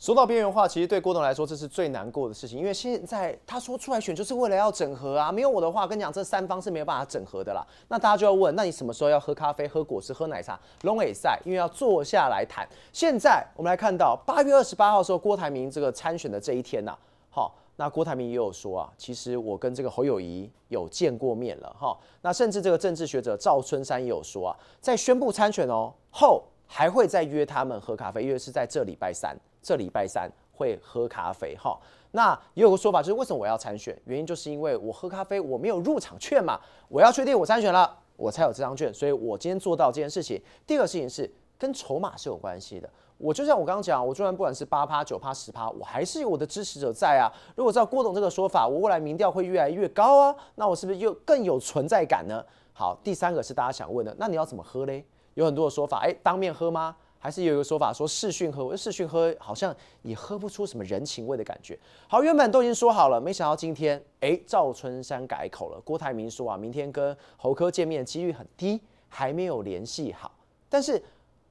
说到边缘化，其实对郭董来说，这是最难过的事情，因为现在他说出来选，就是为了要整合啊。没有我的话，跟你讲，这三方是没有办法整合的啦。那大家就要问，那你什么时候要喝咖啡、喝果汁、喝奶茶？龙尾在，因为要坐下来谈。现在我们来看到八月二十八号的时候，郭台铭这个参选的这一天呐，好，那郭台铭也有说啊，其实我跟这个侯友谊有见过面了哈。那甚至这个政治学者赵春山也有说啊，在宣布参选哦后，还会再约他们喝咖啡，因为是在这礼拜三。这礼拜三会喝咖啡哈，那也有个说法，就是为什么我要参选？原因就是因为我喝咖啡，我没有入场券嘛。我要确定我参选了，我才有这张券。所以，我今天做到这件事情。第二个事情是跟筹码是有关系的。我就像我刚刚讲，我就算不管是八趴、九趴、十趴，我还是有我的支持者在啊。如果照郭董这个说法，我未来民调会越来越高啊，那我是不是又更有存在感呢？好，第三个是大家想问的，那你要怎么喝嘞？有很多的说法，哎，当面喝吗？还是有一个说法说世讯喝，我说喝讯好像也喝不出什么人情味的感觉。好，原本都已经说好了，没想到今天，哎，赵春山改口了。郭台铭说啊，明天跟侯科见面的几率很低，还没有联系好。但是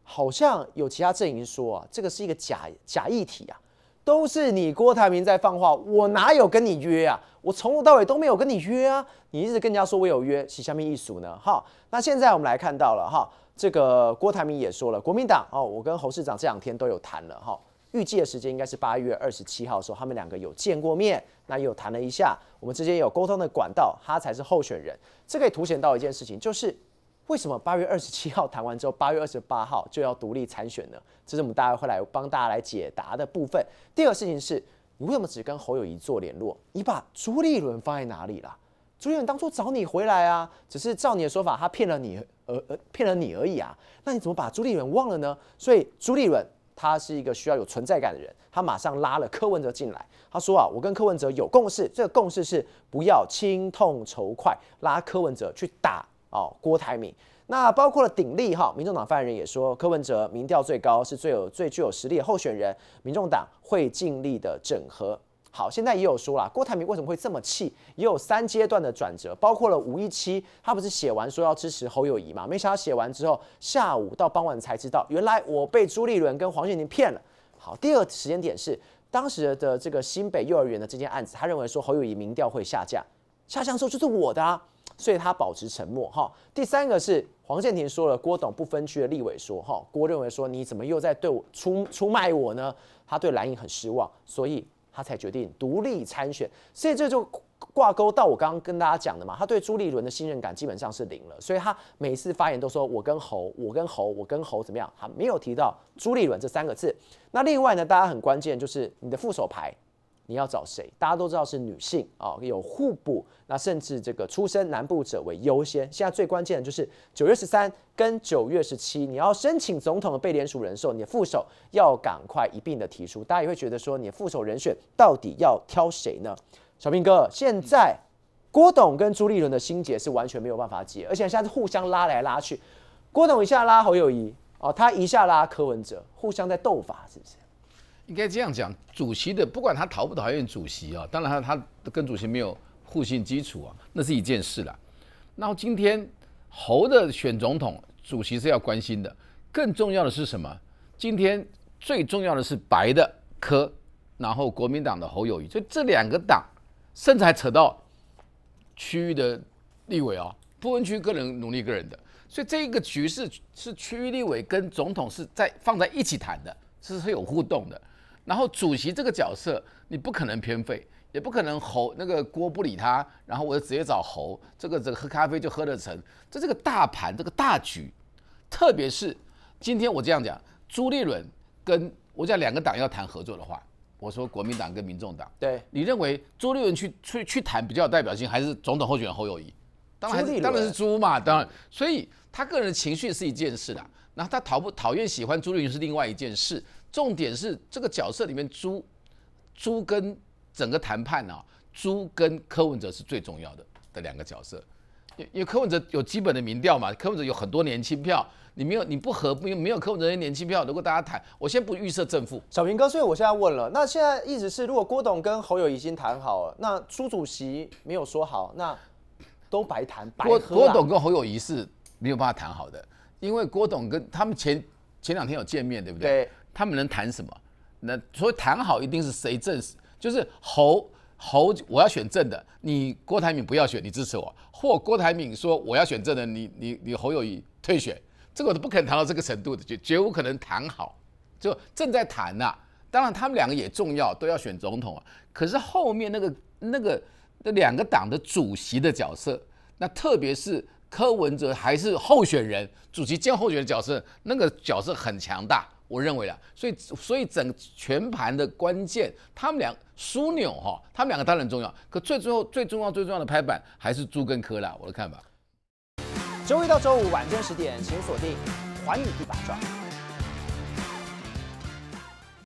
好像有其他阵营说啊，这个是一个假假议题啊。都是你郭台铭在放话，我哪有跟你约啊？我从头到尾都没有跟你约啊！你一直跟人家说我有约，是下面一数呢，哈。那现在我们来看到了哈，这个郭台铭也说了，国民党哦，我跟侯市长这两天都有谈了哈，预计的时间应该是八月二十七号的时候，他们两个有见过面，那有谈了一下，我们之间有沟通的管道，他才是候选人。这可以凸显到一件事情，就是。为什么八月二十七号谈完之后，八月二十八号就要独立参选呢？这是我们大家会来帮大家来解答的部分。第二个事情是，你为什么只跟侯友谊做联络？你把朱立伦放在哪里了？朱立伦当初找你回来啊，只是照你的说法，他骗了你，而而骗了你而已啊。那你怎么把朱立伦忘了呢？所以朱立伦他是一个需要有存在感的人，他马上拉了柯文哲进来，他说啊，我跟柯文哲有共识，这个共识是不要轻痛仇快，拉柯文哲去打。哦，郭台铭，那包括了鼎力哈，民众党发言人也说，柯文哲民调最高是最有最具有实力的候选人，民众党会尽力的整合。好，现在也有说了，郭台铭为什么会这么气？也有三阶段的转折，包括了五一七，他不是写完说要支持侯友谊嘛？没想到写完之后，下午到傍晚才知道，原来我被朱立伦跟黄俊宁骗了。好，第二时间点是当时的这个新北幼儿园的这件案子，他认为说侯友谊民调会下降，下降之后就是我的啊。所以他保持沉默哈。第三个是黄建庭说了，郭董不分区的立委说哈，郭认为说你怎么又在对我出出卖我呢？他对蓝营很失望，所以他才决定独立参选。所以这就挂钩到我刚刚跟大家讲的嘛，他对朱立伦的信任感基本上是零了，所以他每次发言都说我跟侯，我跟侯，我跟侯怎么样，他没有提到朱立伦这三个字。那另外呢，大家很关键就是你的副手牌。你要找谁？大家都知道是女性啊，有互补。那甚至这个出身南部者为优先。现在最关键的就是九月十三跟九月十七，你要申请总统的被联署人后，你的副手要赶快一并的提出。大家也会觉得说，你的副手人选到底要挑谁呢？小兵哥，现在郭董跟朱立伦的心结是完全没有办法解，而且现在是互相拉来拉去。郭董一下拉侯友谊，哦，他一下拉柯文哲，互相在斗法，是不是？应该这样讲，主席的不管他讨不讨厌主席啊，当然他他跟主席没有互信基础啊，那是一件事了。然后今天侯的选总统，主席是要关心的。更重要的是什么？今天最重要的是白的科，然后国民党的侯友谊，所以这两个党，甚至还扯到区域的立委啊，不分区个人努力个人的。所以这一个局势是区域立委跟总统是在放在一起谈的，这是有互动的。然后主席这个角色，你不可能偏废，也不可能侯那个郭不理他。然后我就直接找侯，这个这个喝咖啡就喝得成。这这个大盘这个大局，特别是今天我这样讲，朱立伦跟我讲两个党要谈合作的话，我说国民党跟民众党。对，你认为朱立伦去去去谈比较有代表性，还是总统候选人侯友谊？当然是朱嘛，当然。所以他个人情绪是一件事啦，然后他讨不讨厌、喜欢朱立伦是另外一件事。重点是这个角色里面，朱朱跟整个谈判呢，朱跟柯文哲是最重要的的两个角色，因因为柯文哲有基本的民调嘛，柯文哲有很多年轻票，你没有你不合，没有柯文哲年轻票，如果大家谈，我先不预设正负。小明哥，所以我现在问了，那现在意思是，如果郭董跟侯友已经谈好了，那朱主席没有说好，那都白谈白郭郭董跟侯友谊是没有办法谈好的，因为郭董跟他们前前两天有见面，对不对？对。他们能谈什么？那所以谈好一定是谁正，就是侯侯，我要选正的，你郭台铭不要选，你支持我，或郭台铭说我要选正的，你你你侯友谊退选，这个都不肯谈到这个程度的，绝绝无可能谈好，就正在谈呐。当然他们两个也重要，都要选总统啊。可是后面那个那个那两个党的主席的角色，那特别是。柯文哲还是候选人，主席兼候选角色，那个角色很强大，我认为啦。所以，所以整全盘的关键，他们两枢纽哈，他们两个当然重要。可最最后最重要最重要的拍板，还是朱跟柯啦，我的看法。周一到周五晚间十点，请锁定《环宇一把抓》。